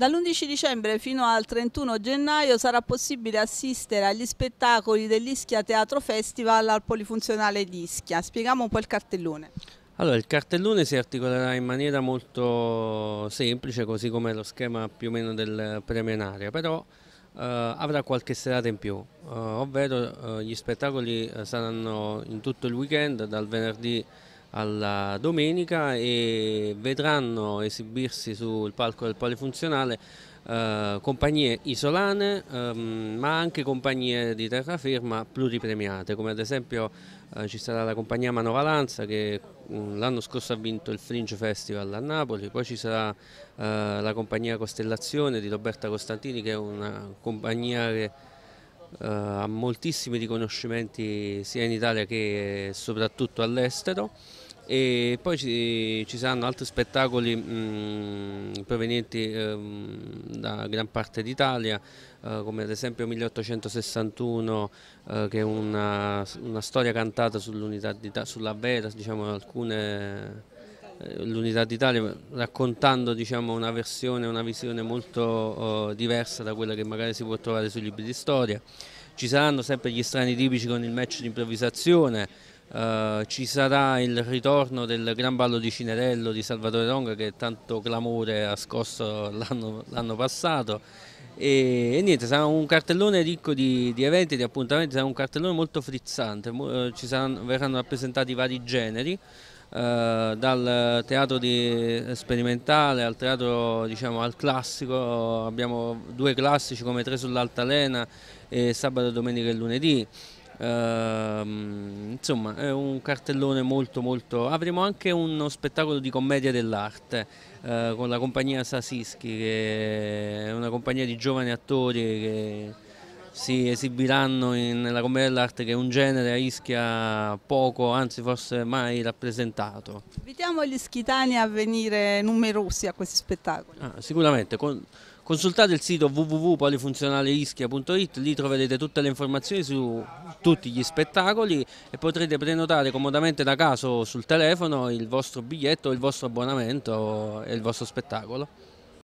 Dall'11 dicembre fino al 31 gennaio sarà possibile assistere agli spettacoli dell'Ischia Teatro Festival al polifunzionale di Ischia. Spieghiamo un po' il cartellone. Allora, il cartellone si articolerà in maniera molto semplice, così come lo schema più o meno del premenario, però eh, avrà qualche serata in più, eh, ovvero eh, gli spettacoli eh, saranno in tutto il weekend, dal venerdì alla domenica e vedranno esibirsi sul palco del polifunzionale eh, compagnie isolane ehm, ma anche compagnie di terraferma pluripremiate come ad esempio eh, ci sarà la compagnia Manovalanza che mm, l'anno scorso ha vinto il Fringe Festival a Napoli, poi ci sarà eh, la compagnia Costellazione di Roberta Costantini che è una compagnia che Uh, ha moltissimi riconoscimenti sia in Italia che soprattutto all'estero e poi ci, ci saranno altri spettacoli mh, mm, provenienti eh, da gran parte d'Italia eh, come ad esempio 1861 eh, che è una, una storia cantata sull'unità sulla vera diciamo alcune eh, l'unità d'Italia raccontando diciamo, una versione, una visione molto uh, diversa da quella che magari si può trovare sui libri di storia. Ci saranno sempre gli strani tipici con il match di improvvisazione, eh, ci sarà il ritorno del gran ballo di Cinerello di Salvatore Ronga che tanto clamore ha scosso l'anno passato e, e, niente, sarà un cartellone ricco di, di, eventi, di appuntamenti, sarà un cartellone molto frizzante, eh, ci saranno, verranno rappresentati vari generi uh, dal teatro di, sperimentale al teatro diciamo al classico abbiamo due classici come Tre sull'altalena e Sabato, Domenica e Lunedì ehm, insomma è un cartellone molto molto... Avremo anche uno spettacolo di commedia dell'arte eh, con la compagnia Sasischi che è una compagnia di giovani attori che si esibiranno in, nella commedia dell'arte che è un genere a Ischia poco, anzi forse mai rappresentato. Invitiamo gli ischitani a venire numerosi a questi spettacoli. Ah, sicuramente, con, Consultate il sito www.polifunzionaleischia.it, lì troverete tutte le informazioni su tutti gli spettacoli e potrete prenotare comodamente da caso sul telefono il vostro biglietto, il vostro abbonamento e il vostro spettacolo.